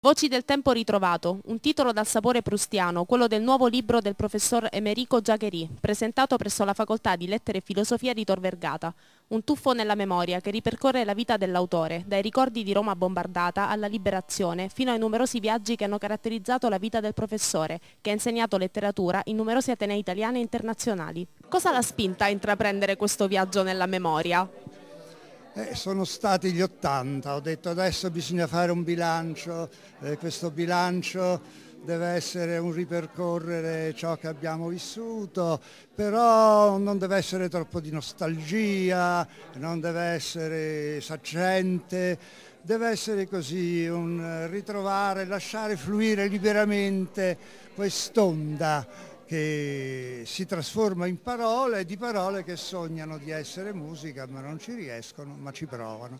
Voci del tempo ritrovato, un titolo dal sapore prustiano, quello del nuovo libro del professor Emerico Giacheri, presentato presso la Facoltà di Lettere e Filosofia di Tor Vergata. Un tuffo nella memoria che ripercorre la vita dell'autore, dai ricordi di Roma bombardata alla liberazione, fino ai numerosi viaggi che hanno caratterizzato la vita del professore, che ha insegnato letteratura in numerosi atenei italiani e internazionali. Cosa l'ha spinta a intraprendere questo viaggio nella memoria? Eh, sono stati gli 80, ho detto adesso bisogna fare un bilancio, eh, questo bilancio deve essere un ripercorrere ciò che abbiamo vissuto, però non deve essere troppo di nostalgia, non deve essere saccente, deve essere così un ritrovare, lasciare fluire liberamente quest'onda che si trasforma in parole, di parole che sognano di essere musica ma non ci riescono, ma ci provano.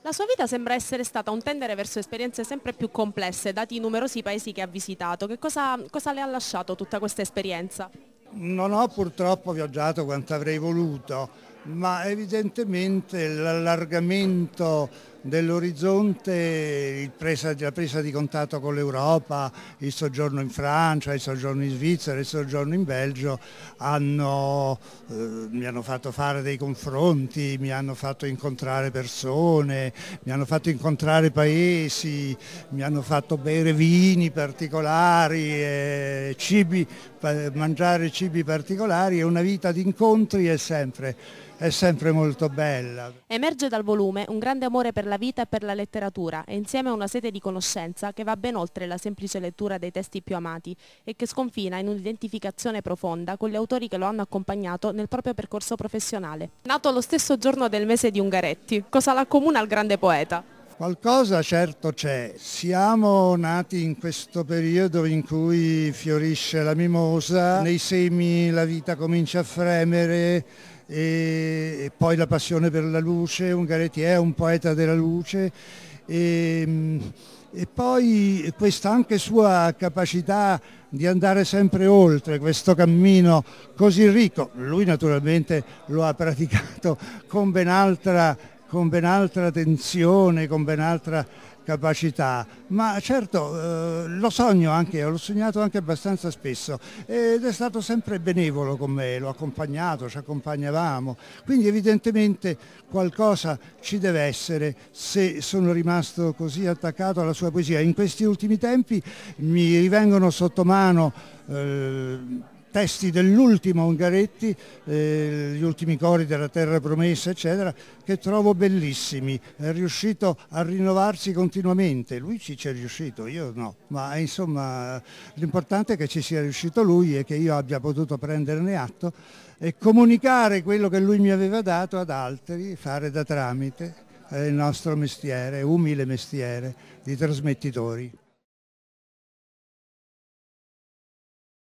La sua vita sembra essere stata un tendere verso esperienze sempre più complesse, dati i numerosi paesi che ha visitato. Che cosa, cosa le ha lasciato tutta questa esperienza? Non ho purtroppo viaggiato quanto avrei voluto, ma evidentemente l'allargamento dell'orizzonte presa, la presa di contatto con l'Europa, il soggiorno in Francia, il soggiorno in Svizzera, il soggiorno in Belgio, hanno, eh, mi hanno fatto fare dei confronti, mi hanno fatto incontrare persone, mi hanno fatto incontrare paesi, mi hanno fatto bere vini particolari, eh, cibi, mangiare cibi particolari e una vita di incontri è sempre, è sempre molto bella. Emerge dal volume un grande amore per la la vita e per la letteratura e insieme a una sete di conoscenza che va ben oltre la semplice lettura dei testi più amati e che sconfina in un'identificazione profonda con gli autori che lo hanno accompagnato nel proprio percorso professionale. Nato lo stesso giorno del mese di Ungaretti, cosa l'accomuna al grande poeta? Qualcosa certo c'è, siamo nati in questo periodo in cui fiorisce la mimosa, nei semi la vita comincia a fremere e, poi la passione per la luce, Ungaretti è un poeta della luce e, ehm, e poi questa anche sua capacità di andare sempre oltre questo cammino così ricco, lui naturalmente lo ha praticato con ben altra con ben altra tensione, con ben altra capacità, ma certo eh, lo sogno anche, l'ho sognato anche abbastanza spesso ed è stato sempre benevolo con me, l'ho accompagnato, ci accompagnavamo, quindi evidentemente qualcosa ci deve essere se sono rimasto così attaccato alla sua poesia. In questi ultimi tempi mi rivengono sotto mano eh, testi dell'ultimo Ungaretti, eh, gli ultimi cori della Terra Promessa, eccetera, che trovo bellissimi. È riuscito a rinnovarsi continuamente. Lui ci c'è riuscito, io no. Ma insomma l'importante è che ci sia riuscito lui e che io abbia potuto prenderne atto e comunicare quello che lui mi aveva dato ad altri, fare da tramite. È il nostro mestiere, umile mestiere di trasmettitori.